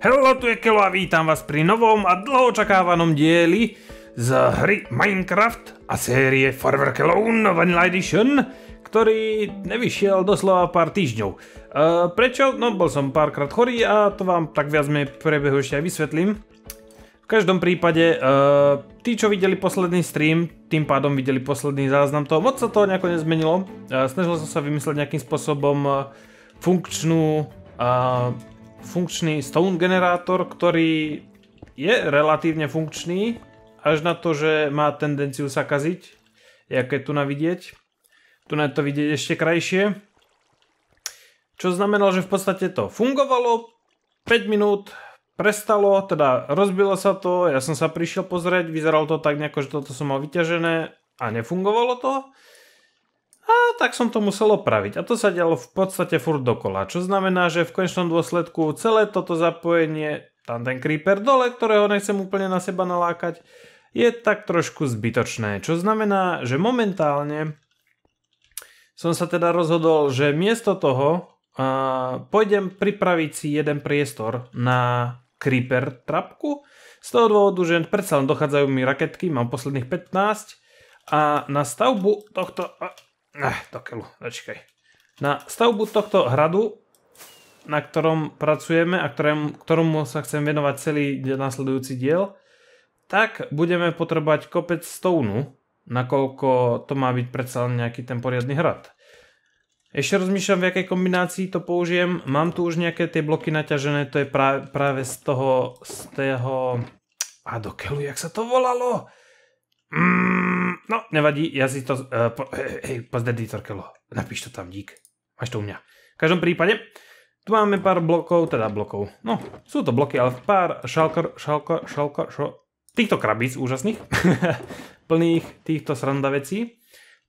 Hello, tu je Kelo a vítam vás pri novom a dlho očakávanom dieli z hry Minecraft a série Forever Kelowne Vanilla Edition, ktorý nevyšiel doslova pár týždňov. E, prečo? No bol som párkrát chorý a to vám tak viac mi prebehu ešte aj vysvetlím. V každom prípade, e, tí čo videli posledný stream, tým pádom videli posledný záznam toho, moc sa to nejako nezmenilo. E, snažil som sa vymyslieť nejakým spôsobom e, funkčnú funkčný stone generátor, ktorý je relatívne funkčný, až na to, že má tendenciu sa kaziť, jaké tu na vidieť. Tu na to vidieť ešte krajšie. Čo znamenalo, že v podstate to fungovalo, 5 minút, prestalo, teda rozbilo sa to, ja som sa prišiel pozrieť, vyzeralo to tak nejako, že toto som mal vyťažené a nefungovalo to. A tak som to musel opraviť. A to sa dialo v podstate furt dokola. Čo znamená, že v konečnom dôsledku celé toto zapojenie, tam ten creeper dole, ktorého nechcem úplne na seba nalákať, je tak trošku zbytočné. Čo znamená, že momentálne som sa teda rozhodol, že miesto toho uh, pôjdem pripraviť si jeden priestor na creeper trapku. Z toho dôvodu, že predsa len dochádzajú mi raketky, mám posledných 15 a na stavbu tohto Eh, dokeľu, začkaj. Na stavbu tohto hradu, na ktorom pracujeme a ktorému, ktoromu sa chcem venovať celý nasledujúci diel, tak budeme potrebovať kopec stounu, nakoľko to má byť predsa len nejaký ten poriadny hrad. Ešte rozmýšľam, v akej kombinácii to použijem. Mám tu už nejaké tie bloky naťažené, to je práve, práve z toho, z toho... A dokeľu, jak sa to volalo? Mm, No, nevadí, ja si to... Uh, po, hej, hej, pozd napíš to tam, dík. Máš to u mňa. V každom prípade, tu máme pár blokov, teda blokov. No, sú to bloky, ale pár šalkor, šalkor, šalkor, šo... Týchto krabíc úžasných. plných týchto sranda vecí.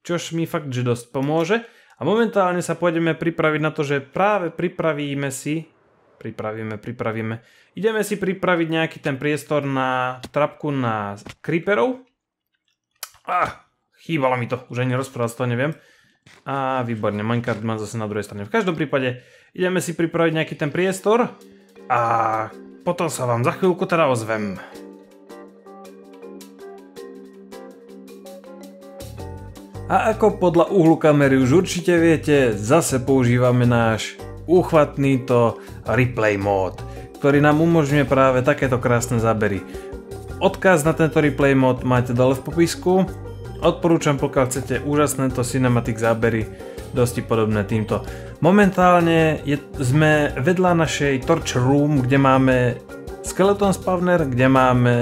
Čož mi fakt, že dosť pomôže. A momentálne sa pôjdeme pripraviť na to, že práve pripravíme si pripravíme, pripravíme. Ideme si pripraviť nejaký ten priestor na trapku na creeperov, Ah, chýbalo mi to, už ani rozprávať to neviem. A výborne, minecart mám zase na druhej strane. V každom prípade ideme si pripraviť nejaký ten priestor a potom sa vám za chvíľku teda ozvem. A ako podľa uhlu kamery už určite viete, zase používame náš úchvatný to replay mód, ktorý nám umožňuje práve takéto krásne zábery. Odkaz na tento replay mod máte dole v popisku. Odporúčam, pokiaľ chcete úžasné to cinematic zábery, dosť podobné týmto. Momentálne je, sme vedľa našej Torch Room, kde máme Skeleton Spawner, kde máme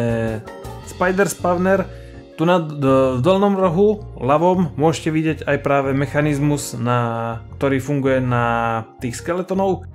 Spider Spawner. Tu na, v dolnom rohu, ľavom, môžete vidieť aj práve mechanizmus, na, ktorý funguje na tých skeletonov.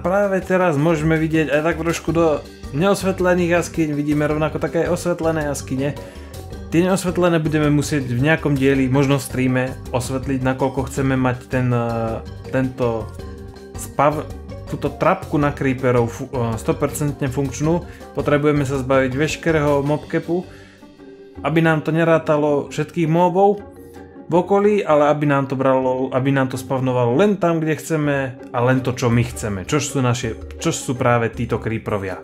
práve teraz môžeme vidieť aj tak trošku do neosvetlených jaskyň, vidíme rovnako také osvetlené jaskyne. Tie neosvetlené budeme musieť v nejakom dieli, možno streame, osvetliť, nakoľko chceme mať ten, eh, tento spav, túto trapku na creeperov 100% eh, funkčnú. Potrebujeme sa zbaviť veškerého mobcapu, aby nám to nerátalo všetkých mobov v okolí, ale aby nám to bralo, aby nám to spavnovalo len tam, kde chceme a len to, čo my chceme, čo sú, naše, čož sú práve títo creeperovia.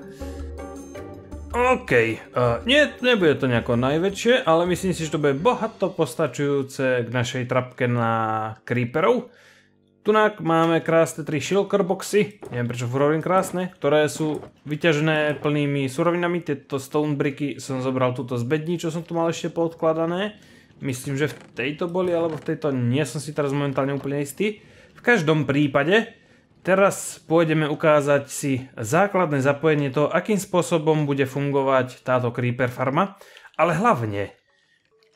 OK, uh, eh, nie, nebude to nejako najväčšie, ale myslím si, že to bude bohato postačujúce k našej trapke na creeperov. Tunak máme krásne tri shilker boxy, neviem prečo hovorím krásne, ktoré sú vyťažené plnými surovinami, tieto stone bricky som zobral túto z bední, čo som tu mal ešte podkladané. Myslím, že v tejto boli, alebo v tejto nie som si teraz momentálne úplne istý. V každom prípade teraz pôjdeme ukázať si základné zapojenie toho, akým spôsobom bude fungovať táto Creeper farma. Ale hlavne,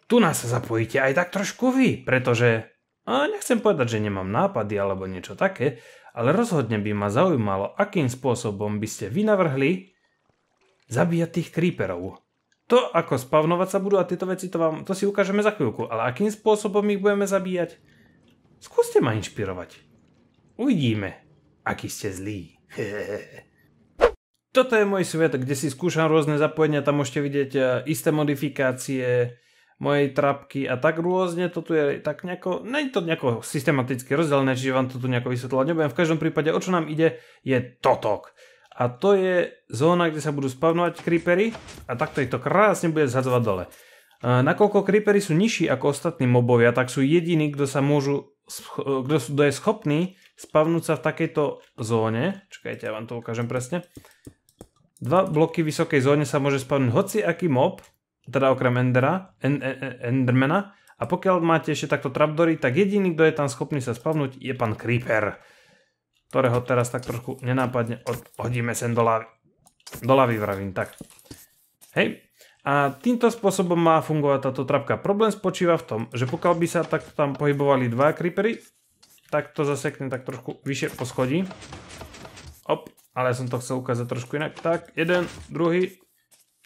tu nás zapojíte aj tak trošku vy, pretože... A nechcem povedať, že nemám nápady alebo niečo také, ale rozhodne by ma zaujímalo, akým spôsobom by ste vy navrhli zabíjať tých creeperov to, ako spavnovať sa budú a tieto veci, to, vám, to si ukážeme za chvíľku. Ale akým spôsobom ich budeme zabíjať? Skúste ma inšpirovať. Uvidíme, aký ste zlí. Toto je môj svet, kde si skúšam rôzne zapojenia, tam môžete vidieť e, isté modifikácie mojej trapky a tak rôzne, to tu je tak nejako, nie je to nejako systematicky rozdelené, čiže vám to tu nejako vysvetľovať nebudem. V každom prípade, o čo nám ide, je totok. A to je zóna, kde sa budú spavnovať creepery a takto ich to krásne bude zhadzovať dole. Nakoľko creepery sú nižší ako ostatní mobovia, tak sú jediní, kto sa môžu, kto, je schopný spavnúť sa v takejto zóne. Čakajte, ja vám to ukážem presne. Dva bloky vysokej zóne sa môže spavnúť hoci aký mob, teda okrem Endera, en, en, e-, Endermana. A pokiaľ máte ešte takto trapdory, tak jediný, kto je tam schopný sa spavnúť, je pán Creeper ktorého teraz tak trošku nenápadne odhodíme sem do lavy. Do lavy vravím, tak. Hej. A týmto spôsobom má fungovať táto trapka. Problém spočíva v tom, že pokiaľ by sa takto tam pohybovali dva creepery, tak to zasekne tak trošku vyššie poschodí. Op, ale ja som to chcel ukázať trošku inak. Tak, jeden, druhý,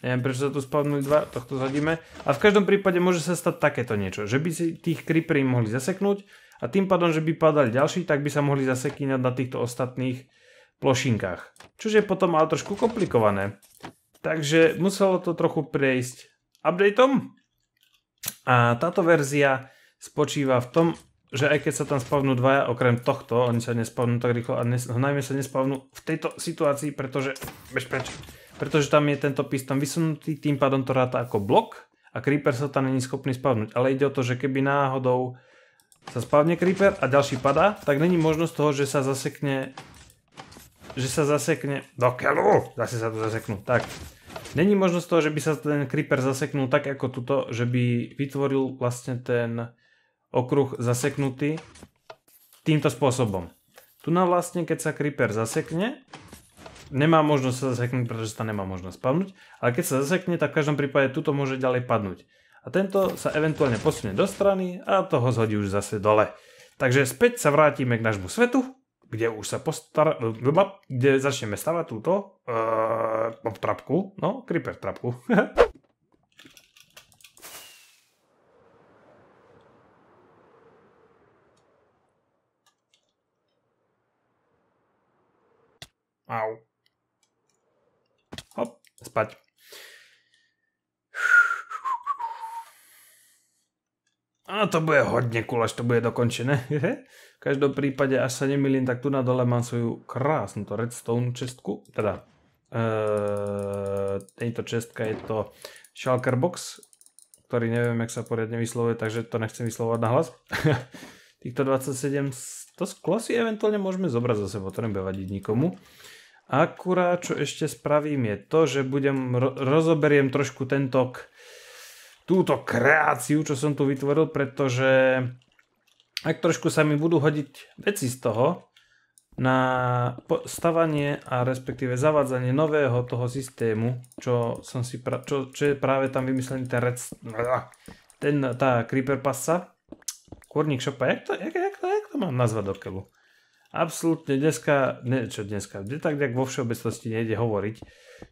Neviem, prečo sa tu spavnuli dva, tohto zadíme. A v každom prípade môže sa stať takéto niečo, že by si tých creepery mohli zaseknúť, a tým pádom, že by padali ďalší, tak by sa mohli zase kýňať na týchto ostatných plošinkách. Čože je potom ale trošku komplikované. Takže muselo to trochu prejsť updateom a táto verzia spočíva v tom, že aj keď sa tam spavnú dvaja, okrem tohto, oni sa nespavnú tak rýchlo a nes- no najmä sa nespavnú v tejto situácii, pretože, bež preč, pretože tam je tento piston vysunutý, tým pádom to ráta ako blok a Creeper sa tam není schopný spavnúť. Ale ide o to, že keby náhodou sa spavne creeper a ďalší padá, tak není možnosť toho, že sa zasekne že sa zasekne do keľu, zase sa tu zaseknú, tak není možnosť toho, že by sa ten creeper zaseknul tak ako tuto, že by vytvoril vlastne ten okruh zaseknutý týmto spôsobom tu na vlastne keď sa creeper zasekne nemá možnosť sa zaseknúť, pretože sa nemá možnosť spavnúť. ale keď sa zasekne, tak v každom prípade tuto môže ďalej padnúť a tento sa eventuálne posunie do strany a toho zhodí už zase dole. Takže späť sa vrátime k nášmu svetu, kde už sa postar... kde začneme stavať túto uh, trapku, no, creeper trapku. Au. Hop, spať. A to bude hodne kul, až to bude dokončené. v každom prípade, až sa nemýlim, tak tu na dole mám svoju krásnu to redstone čestku. Teda, e, tejto čestka je to shulker box, ktorý neviem, jak sa poriadne vyslovuje, takže to nechcem vyslovať na hlas. Týchto 27, to sklo si eventuálne môžeme zobrať za sebou, to nebude vadiť nikomu. Akurát, čo ešte spravím, je to, že budem, ro rozoberiem trošku tento túto kreáciu, čo som tu vytvoril, pretože ak trošku sa mi budú hodiť veci z toho na stavanie a respektíve zavádzanie nového toho systému, čo, som si pra- čo, čo je práve tam vymyslený ten, rec- ten tá creeper pasa, kurník šopa, jak to, jak, jak, jak to mám nazvať do keľu? absolútne dneska, ne, čo dneska, kde tak nejak vo všeobecnosti nejde hovoriť,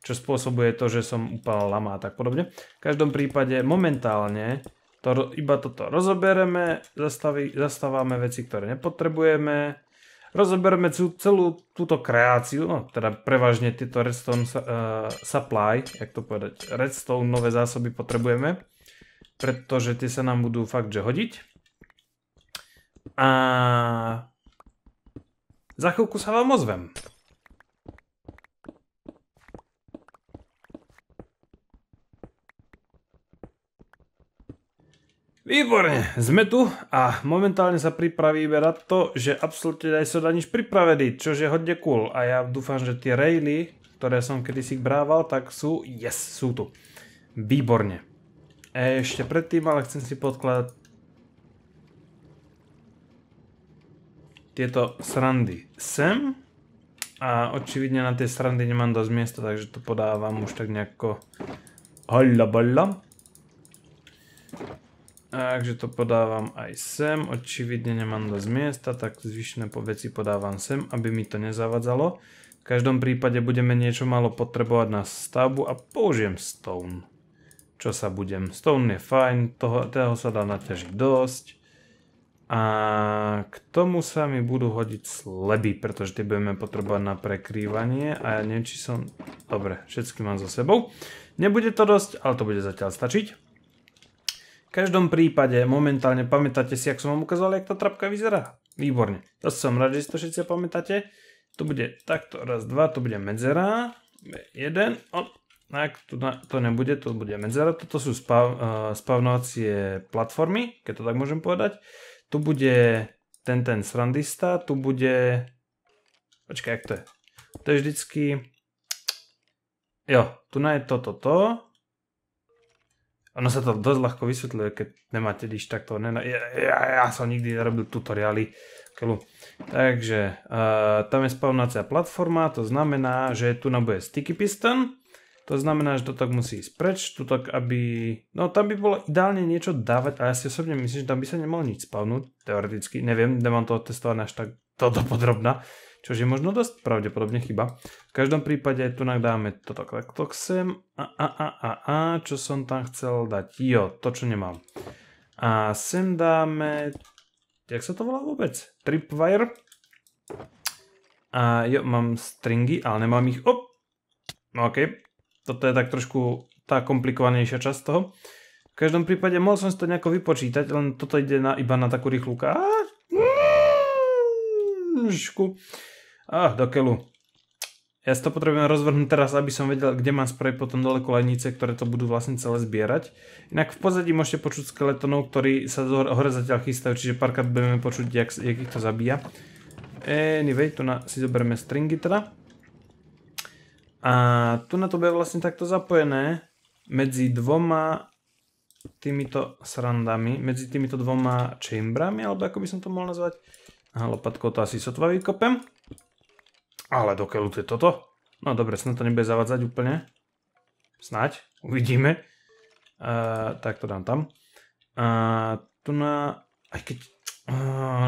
čo spôsobuje to, že som upala lama a tak podobne. V každom prípade momentálne to, iba toto rozobereme, zastaví, zastávame veci, ktoré nepotrebujeme, celú, celú túto kreáciu, no teda prevažne tieto redstone uh, supply, jak to povedať, redstone nové zásoby potrebujeme, pretože tie sa nám budú fakt že hodiť. A za chvilku sa vám ozvem. Výborne, sme tu a momentálne sa pripravíme na to, že absolútne daj sa da nič pripravený, čo je hodne cool a ja dúfam, že tie raily, ktoré som kedysi brával, tak sú, yes, sú tu. Výborne. E, ešte predtým, ale chcem si podkladať tieto srandy sem a očividne na tej srandy nemám dosť miesta, takže to podávam už tak nejako holla bolla. Takže to podávam aj sem, očividne nemám dosť miesta, tak zvyšné veci podávam sem, aby mi to nezavadzalo. V každom prípade budeme niečo malo potrebovať na stavbu a použijem stone. Čo sa budem? Stone je fajn, toho, toho sa dá naťažiť dosť. A k tomu sa mi budú hodiť sleby, pretože tie budeme potrebovať na prekrývanie a ja neviem, či som... Dobre, všetky mám so sebou. Nebude to dosť, ale to bude zatiaľ stačiť. V každom prípade, momentálne, pamätáte si, ak som vám ukázal, jak tá trapka vyzerá? Výborne. To som rád, že si to všetci pamätáte. Tu bude takto, raz, dva, tu bude medzera. Jeden, op, tak to, nebude, to bude medzera. Toto sú eh, spavnovacie platformy, keď to tak môžem povedať. Tu bude ten ten srandista, tu bude... Počkaj, jak to je? To je vždycky... Jo, tu na je toto, to. Ono sa to dosť ľahko vysvetľuje, keď nemáte když takto. Nena... Ja, ja, ja som nikdy nerobil tutoriály. Keľu. Takže, uh, tam je spavnácia platforma, to znamená, že tu na bude sticky piston to znamená, že tak musí ísť preč, tak aby... No tam by bolo ideálne niečo dávať ale ja si osobne myslím, že tam by sa nemalo nič spavnúť, teoreticky. Neviem, nemám to otestovať až tak toto podrobná, čo je možno dosť pravdepodobne chyba. V každom prípade tu dáme toto takto sem a, a, a, a, a, čo som tam chcel dať, jo, to čo nemám. A sem dáme, jak sa to volá vôbec? Tripwire. A jo, mám stringy, ale nemám ich, op, no okej, okay toto je tak trošku tá komplikovanejšia časť toho. V každom prípade mohol som si to nejako vypočítať, len toto ide na, iba na takú rýchlu A Ah, do keľu. Ja si to potrebujem rozvrhnúť teraz, aby som vedel, kde mám spraviť potom dole kolejnice, ktoré to budú vlastne celé zbierať. Inak v pozadí môžete počuť skeletonov, ktorí sa do hore zatiaľ chystajú, čiže párkrát budeme počuť, jak, jak ich to zabíja. Anyway, tu na, si zoberieme stringy teda. A tu na to bude vlastne takto zapojené medzi dvoma týmito srandami, medzi týmito dvoma chambrami, alebo ako by som to mohol nazvať. Aha, lopatkou to asi sotva vykopem. Ale dokeľu to je toto? No dobre, snad to nebude zavadzať úplne. Snaď, uvidíme. tak to dám tam. A tu na... Aj keď...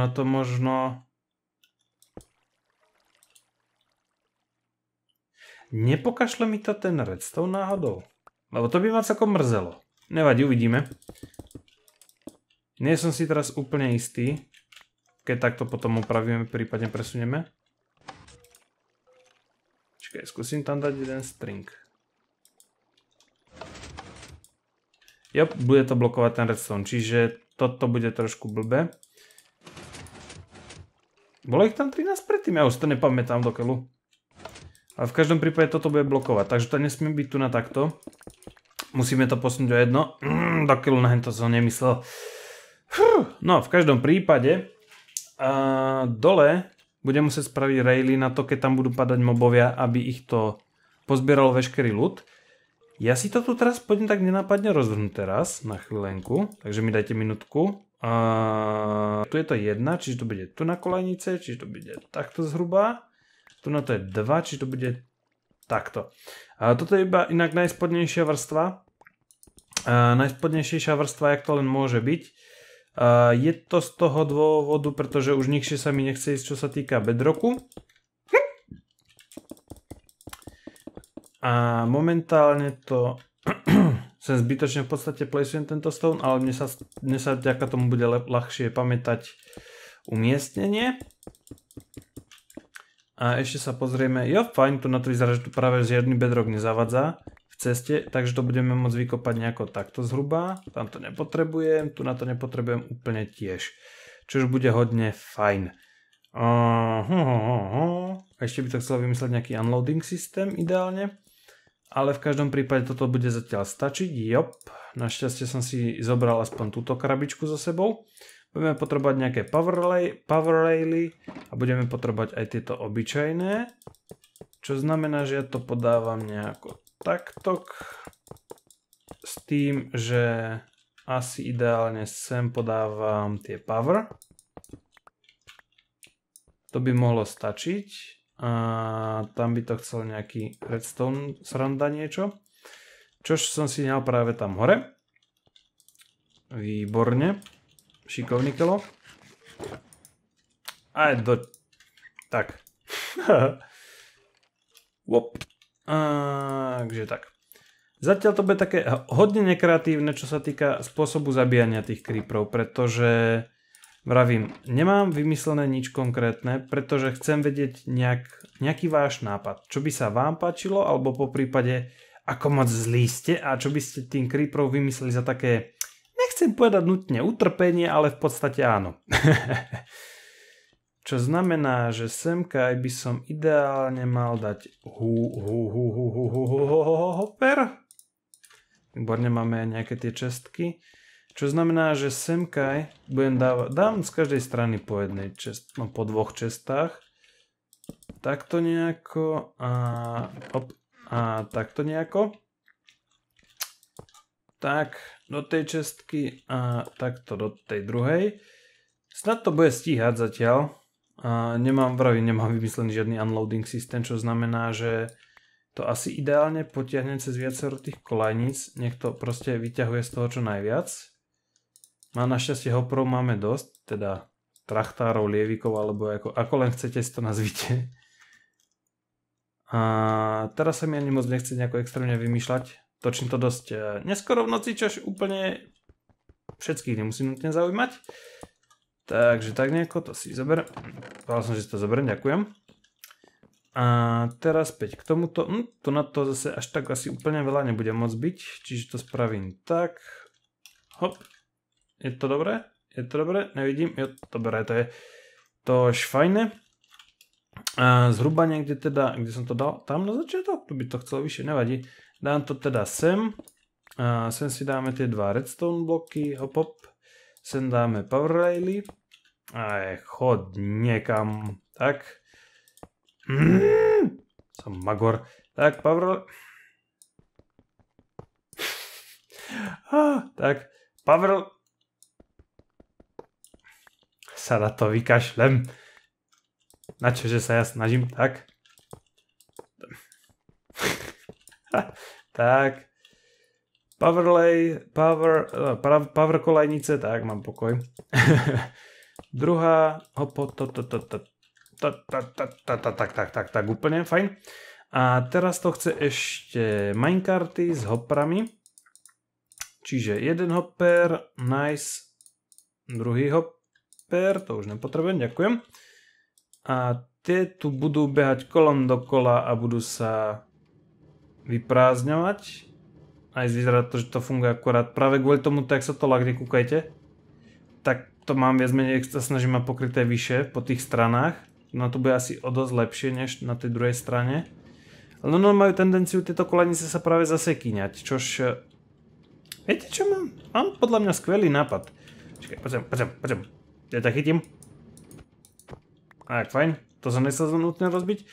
na to možno... Nepokašle mi to ten redstone náhodou? Lebo to by ma celkom mrzelo. Nevadí, uvidíme. Nie som si teraz úplne istý. Keď takto potom opravíme, prípadne presunieme. Čakaj, skúsim tam dať jeden string. Jo, bude to blokovať ten redstone, čiže toto bude trošku blbé. Bolo ich tam 13 predtým, ja už to nepamätám dokeľu. Ale v každom prípade toto bude blokovať, takže to nesmie byť tu na takto. Musíme to posunúť o jedno. Mm, do kilu na to som nemyslel. No, v každom prípade dole budem musieť spraviť raily na to, keď tam budú padať mobovia, aby ich to pozbieralo veškerý ľud. Ja si to tu teraz poďme tak nenápadne rozvrhnúť teraz, na chvíľenku, takže mi dajte minútku. tu je to jedna, čiže to bude tu na kolajnice, čiže to bude takto zhruba. Tu na to je 2, či to bude takto. A toto je iba inak najspodnejšia vrstva. A najspodnejšia vrstva, jak to len môže byť. A je to z toho dôvodu, pretože už nikšie sa mi nechce ísť, čo sa týka bedroku. A momentálne to sem zbytočne v podstate placujem tento stone, ale mne sa, ďaká tomu bude ľahšie pamätať umiestnenie. A ešte sa pozrieme, jo fajn, tu na to vyzerá, že tu práve žiadny bedrok nezavadza v ceste, takže to budeme môcť vykopať nejako takto zhruba. Tam to nepotrebujem, tu na to nepotrebujem úplne tiež. Čo už bude hodne fajn. Uh, A ešte by to chcel vymysleť nejaký unloading systém ideálne. Ale v každom prípade toto bude zatiaľ stačiť, jop. Našťastie som si zobral aspoň túto krabičku so sebou. Budeme potrebovať nejaké power, raily a budeme potrebovať aj tieto obyčajné. Čo znamená, že ja to podávam nejako takto. S tým, že asi ideálne sem podávam tie power. To by mohlo stačiť. A tam by to chcel nejaký redstone sranda niečo. Čož som si nehal práve tam hore. Výborne šikovný kelo. Aj do... Tak. Wop. Takže tak. Zatiaľ to bude také hodne nekreatívne, čo sa týka spôsobu zabíjania tých creeperov, pretože vravím, nemám vymyslené nič konkrétne, pretože chcem vedieť nejak, nejaký váš nápad, čo by sa vám páčilo, alebo po prípade, ako moc zlí ste a čo by ste tým creeperov vymysleli za také nechcem povedať nutne utrpenie, ale v podstate áno. Čo znamená, že semka aj by som ideálne mal dať hu, hu, hu, hu, hu, hu, hu, hu, hu, hopper. Výborne máme aj nejaké tie čestky. Čo znamená, že semkaj budem dávať, dám z každej strany po jednej čest, no po dvoch čestách. Takto nejako a, op, a takto nejako tak do tej čestky a takto do tej druhej. Snad to bude stíhať zatiaľ. A nemám, vraví, nemám vymyslený žiadny unloading systém, čo znamená, že to asi ideálne potiahne cez viacero tých kolajníc. Nech to proste vyťahuje z toho čo najviac. Má no našťastie hoprov máme dosť, teda trachtárov, lievikov, alebo ako, ako len chcete si to nazvite. A teraz sa mi ani moc nechce nejako extrémne vymýšľať, Točím to dosť e, neskoro v noci, čož úplne všetkých nemusí nutne zaujímať. Takže tak nejako to si zoberiem. Pál som, že si to zoberiem, ďakujem. A teraz späť k tomuto. Hm, to na to zase až tak asi úplne veľa nebude môcť byť, čiže to spravím tak. Hop. Je to dobré? Je to dobré? Nevidím. Jo, dobré, to je To až fajné. A zhruba niekde teda, kde som to dal, tam na začiatok, tu by to chcelo vyššie, nevadí. Dám to teda sem. A sem si dáme tie dva redstone bloky, hop hop. Sem dáme power raily. je chod niekam. Tak. som magor. Tak, power... Ah, tak, power... Sa na to vykašlem. Na čo, že sa ja snažím, tak. tak. Powerlay, power, power, eh, power kolejnice, tak, mám pokoj. Druhá, to, tak, tak, tak, tak, tak, úplne, fajn. A teraz to chce ešte minecarty s hoprami. Čiže jeden hopper, nice, druhý hopper, to už nepotrebujem, ďakujem. A tie tu budú behať kolom dokola a budú sa vyprázdňovať. Aj vyzerá to, že to funguje akurát. Práve kvôli tomu, tak sa to lagne, kúkajte, tak to mám viac menej, sa snažím mať pokryté vyššie po tých stranách. No to bude asi o dosť lepšie, než na tej druhej strane. Ale no, majú tendenciu tieto kolenice sa práve zasekýňať, čož... E, viete čo mám? Mám podľa mňa skvelý nápad. Čakaj, poďme, poďme, poď Ja ťa chytím. Tak, fajn. To som nechcel nutne rozbiť.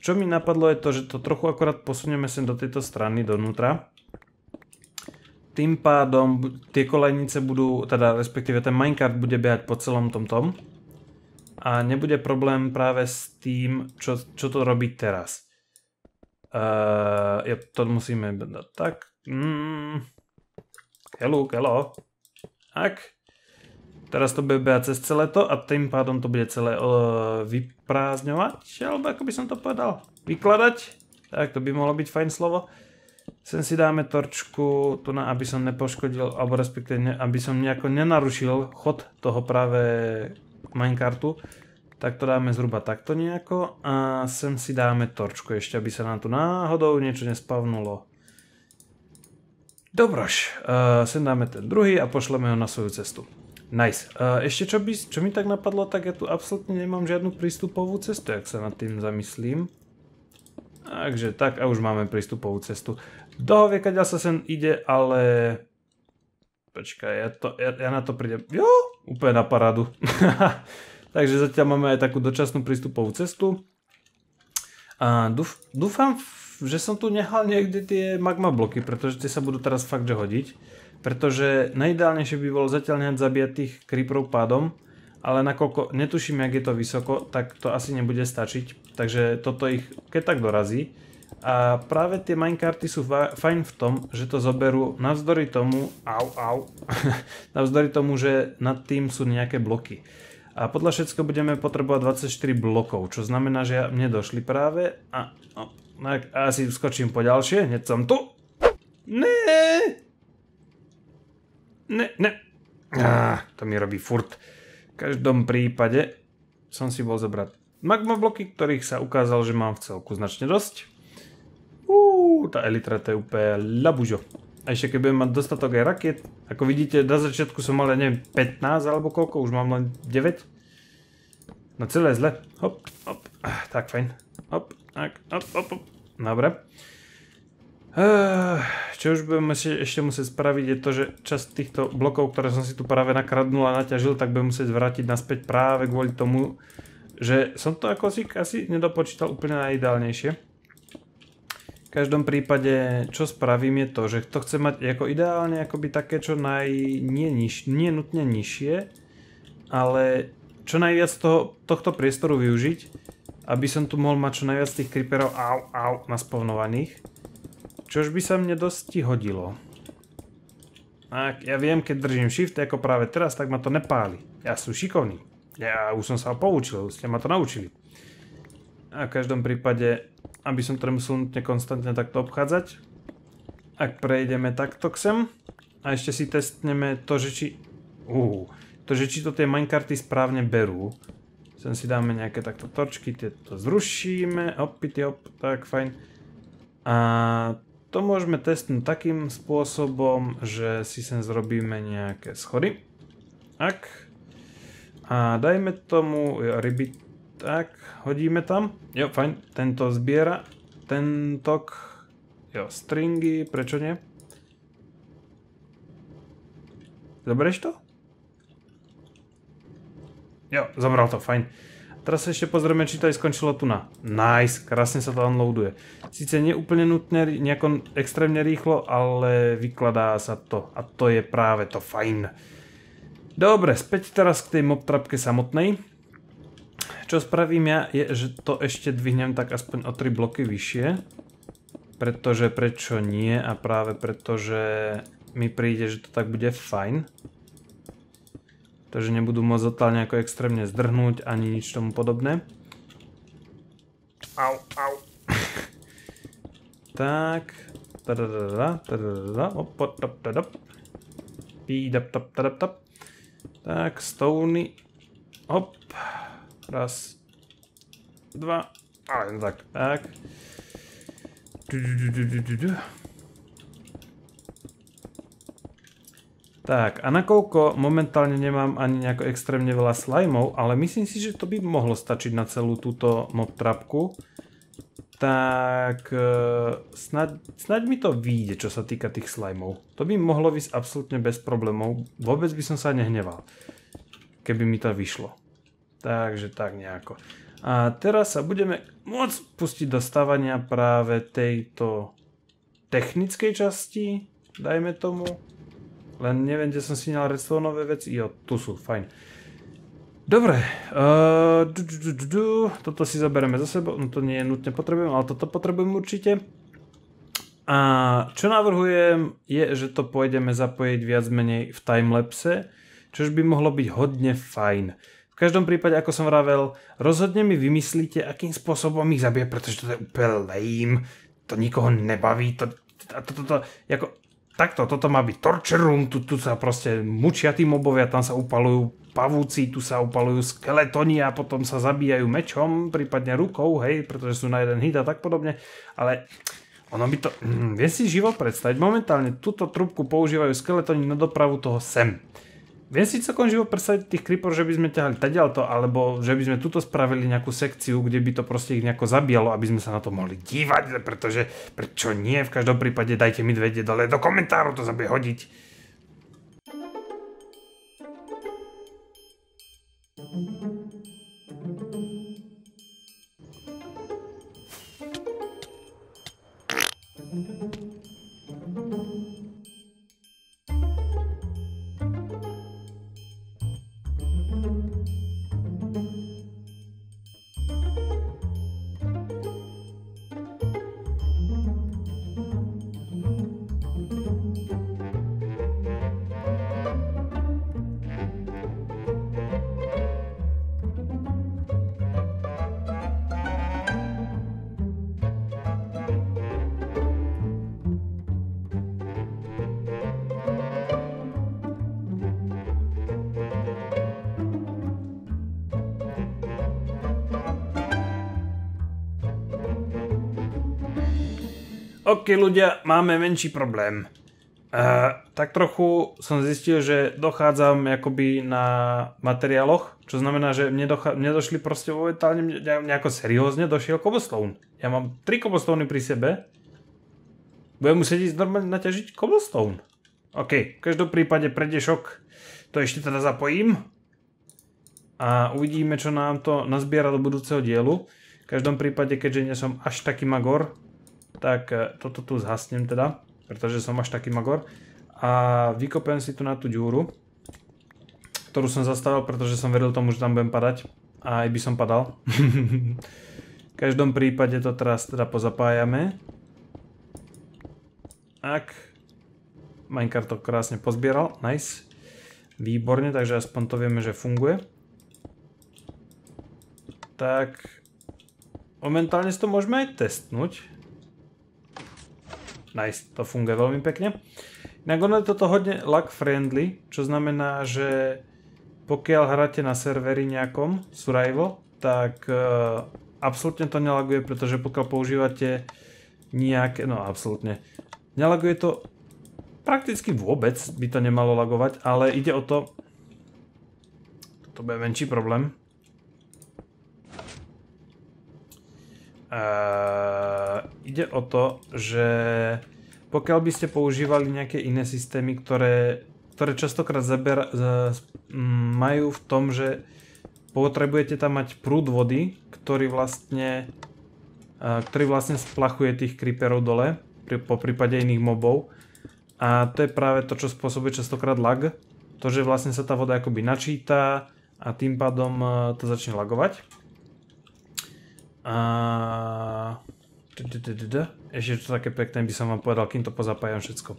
Čo mi napadlo je to, že to trochu akorát posunieme sem do tejto strany, donútra. Tým pádom tie kolejnice budú, teda respektíve ten minecart bude behať po celom tomtom. A nebude problém práve s tým, čo, čo to robí teraz. Uh, ja to musíme dať tak. Mm. Hello, hello. Tak. Teraz to behať cez celé to a tým pádom to bude celé uh, vyprázdňovať, alebo ako by som to povedal, vykladať. Tak, to by mohlo byť fajn slovo. Sem si dáme torčku, tu na, aby som nepoškodil, alebo respektíve, aby som nejako nenarušil chod toho práve minecartu. Tak to dáme zhruba takto nejako a sem si dáme torčku ešte, aby sa nám tu náhodou niečo nespavnulo. Dobroš, uh, sem dáme ten druhý a pošleme ho na svoju cestu. Nice. Uh, ešte čo, by, čo mi tak napadlo, tak ja tu absolútne nemám žiadnu prístupovú cestu, ak sa nad tým zamyslím. Takže tak, a už máme prístupovú cestu. Dohovie, kaďa sa sem ide, ale... Počkaj, ja, to, ja, ja na to prídem. Jo, úplne na paradu. Takže zatiaľ máme aj takú dočasnú prístupovú cestu. A dúf, dúfam, že som tu nehal niekde tie magma bloky, pretože tie sa budú teraz fakt že hodiť. Pretože najideálnejšie by bolo zatiaľ nehať zabíjať tých creeperov pádom, ale nakoľko netuším, jak je to vysoko, tak to asi nebude stačiť. Takže toto ich keď tak dorazí. A práve tie minecarty sú fajn v tom, že to zoberú navzdory tomu, au, au, navzdory tomu, že nad tým sú nejaké bloky. A podľa všetko budeme potrebovať 24 blokov, čo znamená, že ja mne došli práve a, asi skočím po ďalšie, hneď som tu. Nee! Ne, ne. Á, to mi robí furt. V každom prípade som si bol zobrať magma bloky, ktorých sa ukázal, že mám v celku značne dosť. Uuu, tá elitra to je úplne labužo. A ešte keď budem mať dostatok aj rakiet, ako vidíte, na začiatku som mal, neviem, 15 alebo koľko, už mám len 9. No celé zle. Hop, hop, tak fajn. Hop, tak, hop, hop, hop. Dobre. Čo už budeme ešte musieť spraviť je to, že časť týchto blokov, ktoré som si tu práve nakradnul a naťažil, tak budem musieť vrátiť naspäť práve kvôli tomu, že som to ako si asi nedopočítal úplne najideálnejšie. V každom prípade, čo spravím je to, že to chcem mať ako ideálne akoby také čo naj... nie, niž, nie nutne nižšie, ale čo najviac toho, tohto priestoru využiť, aby som tu mohol mať čo najviac tých creeperov au, au, naspovnovaných. Čož by sa mne dosti hodilo. Ak ja viem, keď držím shift ako práve teraz, tak ma to nepáli. Ja sú šikovný. Ja už som sa poučil, ste ma to naučili. A v každom prípade, aby som to nemusel nutne konstantne takto obchádzať, ak prejdeme takto k sem a ešte si testneme to, že či... Uh, to, že či to tie minecarty správne berú. Sem si dáme nejaké takto torčky, tieto zrušíme, Hopity hop, tak fajn. A to môžeme testnúť takým spôsobom, že si sem zrobíme nejaké schody. Ak. A dajme tomu ryby. Tak, hodíme tam. Jo, fajn. Tento zbiera. Tentok. Jo, stringy. Prečo nie? Zabereš to? Jo, zabral to, fajn. Teraz sa ešte pozrieme, či to aj skončilo tu na. Nice, krásne sa to unloaduje. Sice neúplne nutne, nejako extrémne rýchlo, ale vykladá sa to. A to je práve to fajn. Dobre, späť teraz k tej mob trapke samotnej. Čo spravím ja, je, že to ešte dvihnem tak aspoň o 3 bloky vyššie. Pretože prečo nie a práve pretože mi príde, že to tak bude fajn takže nebudú môcť odtiaľ nejako extrémne zdrhnúť ani nič tomu podobné. Au, au. tak, tadadada, tadadada, op, op, tap, tadap, tap. Tak, stony, hop, raz, dva, ale tak, tak. Du, du, du, du, du, du, du. Tak, a nakoľko momentálne nemám ani nejako extrémne veľa slajmov, ale myslím si, že to by mohlo stačiť na celú túto mob trapku, tak snaď, e, snaď mi to vyjde, čo sa týka tých slajmov. To by mohlo vysť absolútne bez problémov, vôbec by som sa nehneval, keby mi to vyšlo. Takže tak nejako. A teraz sa budeme môcť pustiť do stavania práve tejto technickej časti, dajme tomu. Len neviem, kde som si dal redstoneové veci. Jo, tu sú, fajn. Dobre, toto si zabereme za sebou, no to nie je nutne potrebujem, ale toto potrebujem určite. A čo navrhujem je, že to pôjdeme zapojiť viac menej v timelapse, čož by mohlo byť hodne fajn. V každom prípade, ako som vravel, rozhodne mi vymyslíte, akým spôsobom ich zabije, pretože to je úplne lame, to nikoho nebaví, to, to, to, to, to ako takto, toto má byť torture room, tu, tu sa proste mučia tí mobovia, tam sa upalujú pavúci, tu sa upalujú skeletoni a potom sa zabíjajú mečom, prípadne rukou, hej, pretože sú na jeden hit a tak podobne, ale ono by to, mm, vie si život predstaviť, momentálne túto trubku používajú skeletoni na dopravu toho sem. Vie si celkom živo presadiť tých creeper, že by sme ťahali to, alebo že by sme tuto spravili nejakú sekciu, kde by to proste ich nejako zabíjalo, aby sme sa na to mohli dívať, pretože prečo nie, v každom prípade dajte mi vedieť dole do komentáru, to zabije hodiť. Thank you. OK ľudia, máme menší problém. Uh, tak trochu som zistil, že dochádzam jakoby na materiáloch, čo znamená, že mne, mne došli proste momentálne nejako seriózne došiel cobblestone. Ja mám tri cobblestone pri sebe. Budem musieť ísť normálne naťažiť cobblestone. OK, v každom prípade predešok to ešte teda zapojím a uvidíme, čo nám to nazbiera do budúceho dielu. V každom prípade, keďže nie som až taký magor, tak e, toto tu zhasnem teda, pretože som až taký magor. A vykopem si tu na tú ďúru, ktorú som zastavil, pretože som veril tomu, že tam budem padať. A aj by som padal. v každom prípade to teraz teda pozapájame. Ak Minecraft to krásne pozbieral, nice. Výborne, takže aspoň to vieme, že funguje. Tak momentálne si to môžeme aj testnúť nice, to funguje veľmi pekne. Inak ono je toto hodne lag friendly, čo znamená, že pokiaľ hráte na serveri nejakom survival, tak uh, absolútne to nelaguje, pretože pokiaľ používate nejaké, no absolútne, nelaguje to prakticky vôbec, by to nemalo lagovať, ale ide o to, toto bude menší problém. E, ide o to, že pokiaľ by ste používali nejaké iné systémy, ktoré, ktoré častokrát zabera, z, majú v tom, že potrebujete tam mať prúd vody, ktorý vlastne, ktorý vlastne splachuje tých creeperov dole, pri, po prípade iných mobov. A to je práve to, čo spôsobuje častokrát lag. To, že vlastne sa tá voda akoby načíta a tým pádom e, to začne lagovať. A ešte to také pekné by som vám povedal, kým to pozapájam všetko.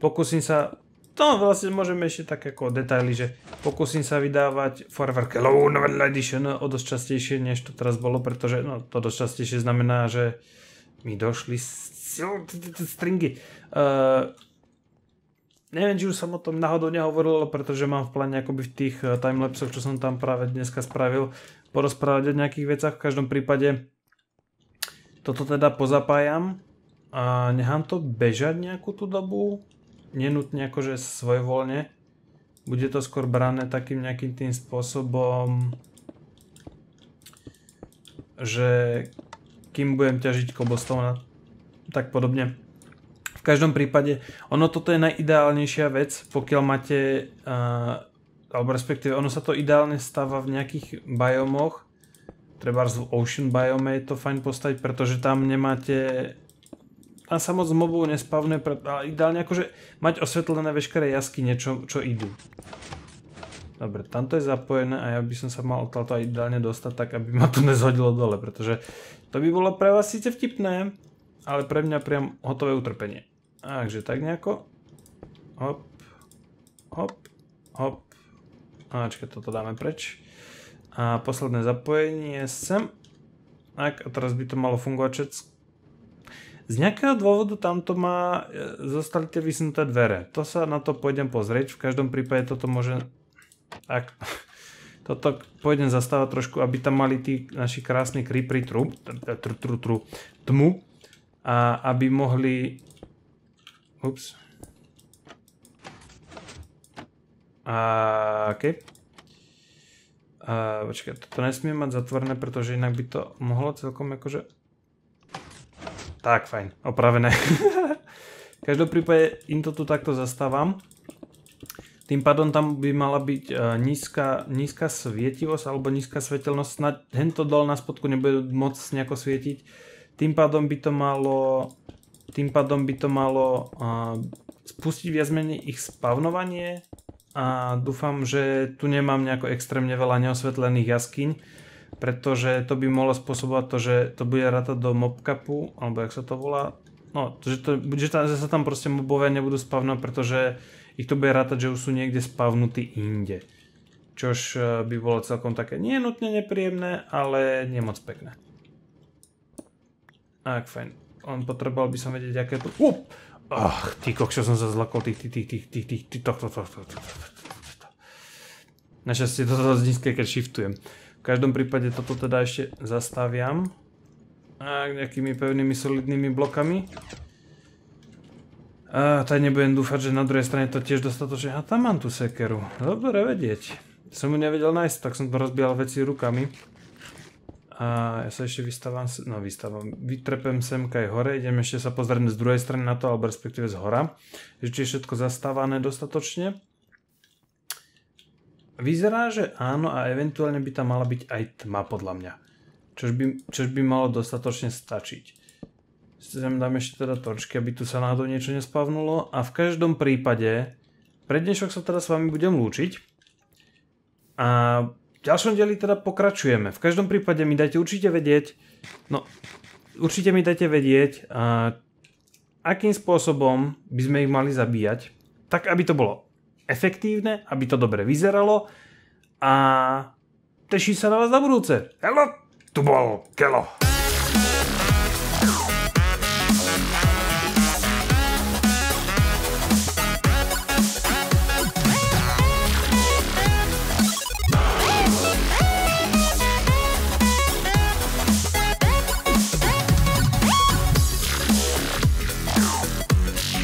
Pokúsim sa... To vlastne môžeme ešte také ako detaily, že pokúsim sa vydávať Forever Clone Edition o dosť častejšie, než to teraz bolo, pretože to dosť častejšie znamená, že mi došli stringy. Neviem, či už som o tom náhodou nehovoril, pretože mám v pláne akoby v tých eh, timelapsoch, čo som tam práve dneska spravil, porozprávať o nejakých veciach. V každom prípade toto teda pozapájam a nechám to bežať nejakú tú dobu, nenutne akože svojvoľne. Bude to skôr brané takým nejakým tým spôsobom, že kým budem ťažiť kobostov na tak podobne každom prípade, ono toto je najideálnejšia vec, pokiaľ máte, uh, alebo respektíve ono sa to ideálne stáva v nejakých biomoch, treba v Ocean biome je to fajn postaviť, pretože tam nemáte tam sa moc mobov nespavne, ale ideálne akože mať osvetlené veškeré jasky, niečo čo idú. Dobre, tamto je zapojené a ja by som sa mal odtiaľto aj ideálne dostať tak, aby ma to nezhodilo dole, pretože to by bolo pre vás síce vtipné, ale pre mňa priam hotové utrpenie. Takže tak nejako. Hop, hop, hop. Ačka, toto dáme preč. A posledné zapojenie sem. Tak, a teraz by to malo fungovať všetko. Z nejakého dôvodu tamto má, e, zostali tie vysnuté dvere. To sa na to pôjdem pozrieť, v každom prípade toto môže, tak, toto pôjdem zastávať trošku, aby tam mali tí naši krásni creepery tru, tru, tru, tru, tmu a aby mohli Oops. A, OK. A, počkaj, toto nesmie mať zatvorené, pretože inak by to mohlo celkom akože... Tak, fajn, opravené. v každom prípade im to tu takto zastávam. Tým pádom tam by mala byť e, nízka, nízka svietivosť alebo nízka svetelnosť. Snaď hento dol na spodku nebude moc nejako svietiť. Tým pádom by to malo tým pádom by to malo spustiť viac menej ich spavnovanie a dúfam, že tu nemám nejako extrémne veľa neosvetlených jaskyň, pretože to by mohlo spôsobovať to, že to bude rátať do mobcapu, alebo jak sa to volá, no, že, to, že, tam, že sa tam proste mobové nebudú spavnať, pretože ich to bude rátať, že už sú niekde spavnutí inde. Čož e, by bolo celkom také nie nutne nepríjemné, ale nemoc pekné. Tak, fajn on potreboval by som vedieť, aké to... Up! Ach, ty kokšo, som sa zlakol tých, tých, tých, tých, tých, tých, tých, tých, tých, tých, tých, tých, tých, tých, keď shiftujem. V každom prípade toto tých, ešte tých, tých, nejakými pevnými solidnými blokami. tých, tých, nebudem dúfať, že na druhej strane to tiež tých, tých, tam mám tých, tých, Dobre vedieť. Som tých, nevedel nájsť, tak som tých, tých, veci rukami. A ja sa ešte vystávam, no vystávam, vytrepem semka aj hore, idem ešte sa pozrieť z druhej strany na to, alebo respektíve z hora, že či je všetko zastávané dostatočne. Vyzerá, že áno a eventuálne by tam mala byť aj tma podľa mňa, čož by, čož by malo dostatočne stačiť. Sem dám ešte teda točky, aby tu sa náhodou niečo nespavnulo a v každom prípade, pre dnešok sa teda s vami budem lúčiť a ďalšom deli teda pokračujeme. V každom prípade mi dajte určite vedieť, no určite mi dajte vedieť, a, akým spôsobom by sme ich mali zabíjať, tak aby to bolo efektívne, aby to dobre vyzeralo a teším sa na vás na budúce. Hello, tu bol Kelo.